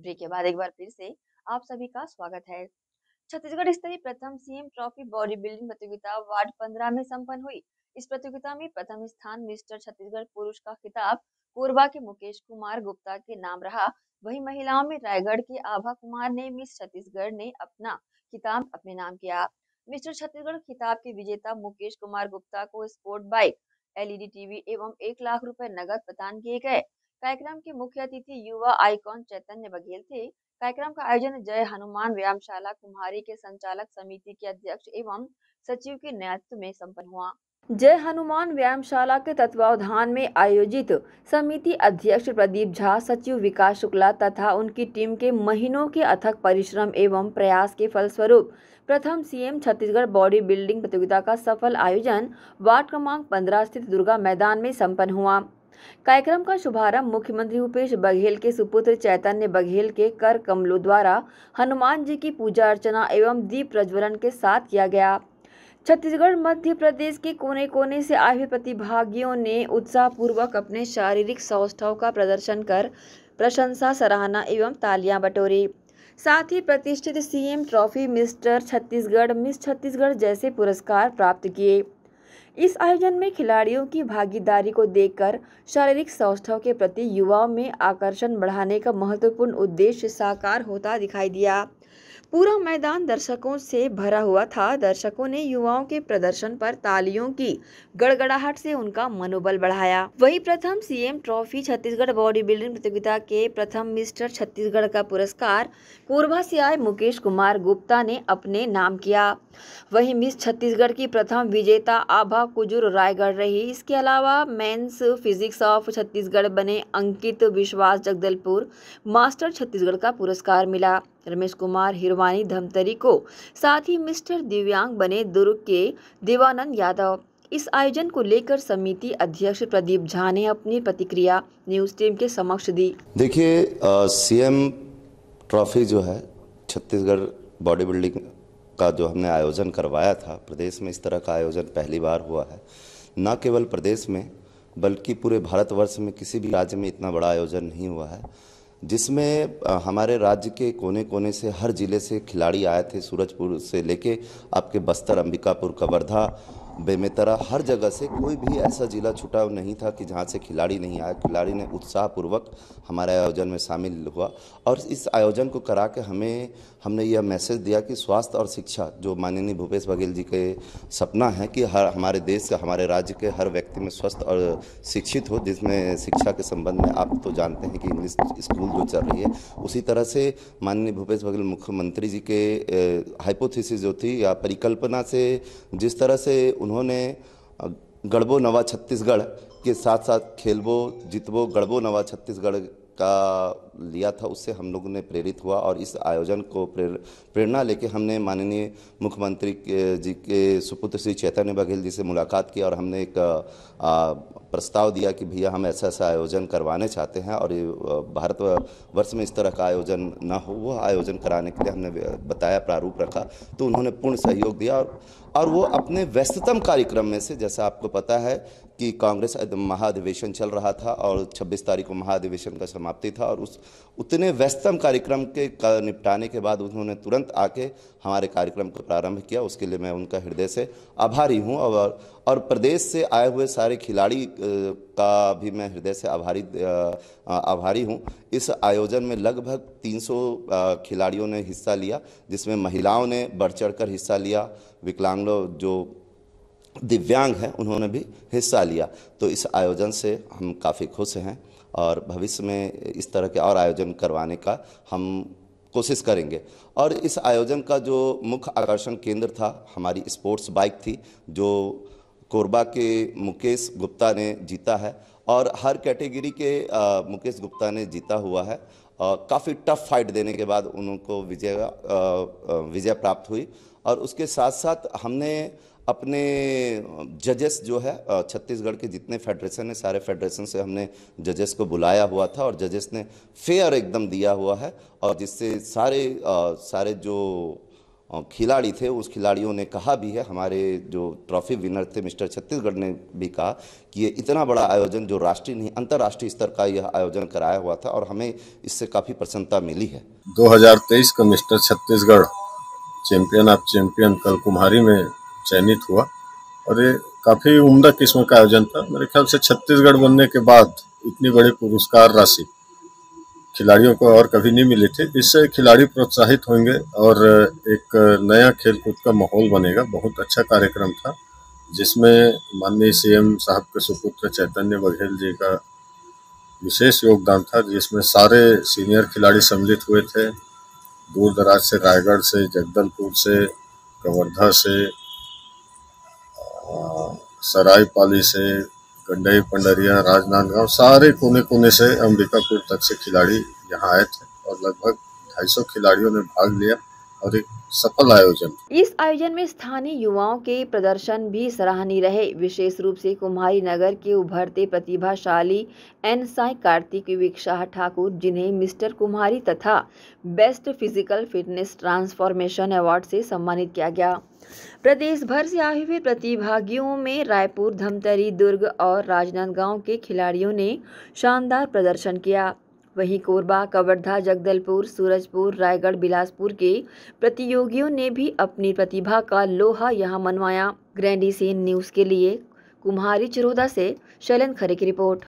break के बाद एक बार फिर से आप सभी का स्वागत है छत्तीसगढ़ स्तरीय प्रथम सीएम ट्रॉफी बॉडी बिल्डिंग प्रतियोगिता वार्ड पंद्रह में संपन्न हुई इस प्रतियोगिता में प्रथम स्थान मिस्टर छत्तीसगढ़ पुरुष का खिताब कोरबा के मुकेश कुमार गुप्ता के नाम रहा वही महिलाओं में रायगढ़ के आभा कुमार ने मिस छत्तीसगढ़ ने अपना खिताब अपने नाम किया मिस्टर छत्तीसगढ़ खिताब के विजेता मुकेश कुमार गुप्ता को स्पोर्ट बाइक एलईडी टीवी एवं एक लाख रुपए नगद प्रदान किए गए कार्यक्रम के मुख्य अतिथि युवा आइकॉन चैतन्य बघेल थे कार्यक्रम का आयोजन जय हनुमान व्यायामशाला कुम्हारी के संचालक समिति के अध्यक्ष एवं सचिव के नेतृत्व में सम्पन्न हुआ जय हनुमान व्यायामशाला के तत्वावधान में आयोजित समिति अध्यक्ष प्रदीप झा सचिव विकास शुक्ला तथा उनकी टीम के महीनों के अथक परिश्रम एवं प्रयास के फलस्वरूप प्रथम सीएम छत्तीसगढ़ बॉडी बिल्डिंग प्रतियोगिता का सफल आयोजन वार्ड क्रमांक 15 स्थित दुर्गा मैदान में संपन्न हुआ कार्यक्रम का शुभारंभ मुख्यमंत्री भूपेश बघेल के सुपुत्र चैतन्य बघेल के कर कमलों द्वारा हनुमान जी की पूजा अर्चना एवं दीप प्रज्वलन के साथ किया गया छत्तीसगढ़ मध्य प्रदेश के कोने कोने से आए हुए प्रतिभागियों ने उत्साहपूर्वक अपने शारीरिक सौष्ठव का प्रदर्शन कर प्रशंसा सराहना एवं तालियां बटोरी साथ ही प्रतिष्ठित CM trophy mister Chhattisgarh miss Chhattisgarh जैसे पुरस्कार प्राप्त किए इस आयोजन में खिलाड़ियों की भागीदारी को देखकर शारीरिक स्वास्थ्य के प्रति युवाओं में आकर्षण बढ़ाने का महत्वपूर्ण उद्देश्य साकार होता दिखाई दिया पूरा मैदान दर्शकों से भरा हुआ था दर्शकों ने युवाओं के प्रदर्शन पर तालियों की गड़गड़ाहट से उनका मनोबल बढ़ाया वही प्रथम CM trophy Chhattisgarh body building प्रतियोगिता के प्रथम मिस्टर छत्तीसगढ़ का पुरस्कार कोरबा से आए मुकेश कुमार गुप्ता ने अपने नाम किया वही मिस छत्तीसगढ़ की प्रथम विजेता आभा कुजुर रायगढ़ रही इसके अलावा मेन्स फिजिक्स ऑफ छत्तीसगढ़ बने अंकित विश्वास जगदलपुर मास्टर छत्तीसगढ़ का पुरस्कार मिला रमेश कुमार हिरवानी धमतरी को साथ ही मिस्टर दिव्यांग बने दुर्ग के देवानंद यादव इस आयोजन को लेकर समिति अध्यक्ष प्रदीप झा ने अपनी प्रतिक्रिया न्यूज टीम के समक्ष दी देखिए सीएम ट्रॉफी जो है छत्तीसगढ़ बॉडी बिल्डिंग का जो हमने आयोजन करवाया था प्रदेश में इस तरह का आयोजन पहली बार हुआ है न केवल प्रदेश में बल्कि पूरे भारतवर्ष में किसी भी राज्य में इतना बड़ा आयोजन नहीं हुआ है जिसमें हमारे राज्य के कोने कोने से हर ज़िले से खिलाड़ी आए थे सूरजपुर से लेके आपके बस्तर अंबिकापुर कवर्धा बेमेतरा हर जगह से कोई भी ऐसा ज़िला छुटा नहीं था कि जहाँ से खिलाड़ी नहीं आया खिलाड़ी ने उत्साहपूर्वक हमारे आयोजन में शामिल हुआ और इस आयोजन को करा के हमें हमने यह मैसेज दिया कि स्वास्थ्य और शिक्षा जो माननीय भूपेश बघेल जी के सपना है कि हर हमारे देश के हमारे राज्य के हर व्यक्ति में स्वस्थ और शिक्षित हो जिसमें शिक्षा के संबंध में आप तो जानते हैं कि इंग्लिश स्कूल जो चल रही है उसी तरह से माननीय भूपेश बघेल मुख्यमंत्री जी के हाइपोथिस जो थी या परिकल्पना से जिस तरह से उन्होंने गढ़बो नवा छत्तीसगढ़ के साथ साथ खेलबो जितबो गढ़बो नवा छत्तीसगढ़ का लिया था उससे हम लोगों ने प्रेरित हुआ और इस आयोजन को प्रेरणा लेके हमने माननीय मुख्यमंत्री जी के सुपुत्र श्री चैतन्य बघेल जी से मुलाकात की और हमने एक प्रस्ताव दिया कि भैया हम ऐसा ऐसा आयोजन करवाने चाहते हैं और भारत वर्ष में इस तरह का आयोजन ना हो वह आयोजन कराने के लिए हमने बताया प्रारूप रखा तो उन्होंने पूर्ण सहयोग दिया और और वो अपने व्यस्ततम कार्यक्रम में से जैसा आपको पता है कि कांग्रेस महाधिवेशन चल रहा था और 26 तारीख को महाधिवेशन का समय समाप्ति था और उस उतने व्यस्तम कार्यक्रम के का निपटाने के बाद उन्होंने तुरंत आके हमारे कार्यक्रम का प्रारंभ किया उसके लिए मैं उनका हृदय से आभारी हूँ और और प्रदेश से आए हुए सारे खिलाड़ी का भी मैं हृदय से आभारी आभारी हूँ इस आयोजन में लगभग 300 खिलाड़ियों ने हिस्सा लिया जिसमें महिलाओं ने बढ़ चढ़ हिस्सा लिया विकलांग जो दिव्यांग हैं उन्होंने भी हिस्सा लिया तो इस आयोजन से हम काफ़ी खुश हैं और भविष्य में इस तरह के और आयोजन करवाने का हम कोशिश करेंगे और इस आयोजन का जो मुख्य आकर्षण केंद्र था हमारी स्पोर्ट्स बाइक थी जो कोरबा के मुकेश गुप्ता ने जीता है और हर कैटेगरी के आ, मुकेश गुप्ता ने जीता हुआ है काफ़ी टफ फाइट देने के बाद उनको विजय विजय प्राप्त हुई और उसके साथ साथ हमने अपने जजेस जो है छत्तीसगढ़ के जितने फेडरेशन है सारे फेडरेशन से हमने जजेस को बुलाया हुआ था और जजेस ने फेयर एकदम दिया हुआ है और जिससे सारे सारे जो खिलाड़ी थे उस खिलाड़ियों ने कहा भी है हमारे जो ट्रॉफी विनर थे मिस्टर छत्तीसगढ़ ने भी कहा कि ये इतना बड़ा आयोजन जो राष्ट्रीय नहीं अंतर्राष्ट्रीय स्तर का यह आयोजन कराया हुआ था और हमें इससे काफ़ी प्रसन्नता मिली है 2023 का mister Chhattisgarh champion of champion कल कुम्हारी में चयनित हुआ और ये काफ़ी उम्दा किस्म का आयोजन था मेरे ख्याल से छत्तीसगढ़ बनने के बाद इतनी बड़ी पुरस्कार राशि खिलाड़ियों को और कभी नहीं मिली थी इससे खिलाड़ी प्रोत्साहित होंगे और एक नया खेलकूद का माहौल बनेगा बहुत अच्छा कार्यक्रम था जिसमें माननीय सीएम साहब के सुपुत्र चैतन्य बघेल जी का विशेष योगदान था जिसमें सारे सीनियर खिलाड़ी सम्मिलित हुए थे दूर दराज से रायगढ़ से जगदलपुर से कवर्धा से सरायपाली से गंडई पंडरिया राजनांदगांव सारे कोने कोने से अंबिकापुर तक से खिलाड़ी यहाँ आए थे और लगभग 250 खिलाड़ियों ने भाग लिया और एक सफल आयोजन इस आयोजन में स्थानीय युवाओं के प्रदर्शन भी सराहनीय रहे विशेष रूप से कुम्हारी नगर के उभरते प्रतिभाशाली एन साई कार्तिक विवेक शाह ठाकुर जिन्हें मिस्टर कुम्हारी तथा best physical fitness transformation award से सम्मानित किया गया प्रदेश भर से आए हुए प्रतिभागियों में रायपुर धमतरी दुर्ग और राजनांदगांव के खिलाड़ियों ने शानदार प्रदर्शन किया वहीं कोरबा कवर्धा जगदलपुर सूरजपुर रायगढ़ बिलासपुर के प्रतियोगियों ने भी अपनी प्रतिभा का लोहा यहां मनवाया ग्रैंडी सीन न्यूज़ के लिए कुम्हारी चिरोदा से शैलन खरे की रिपोर्ट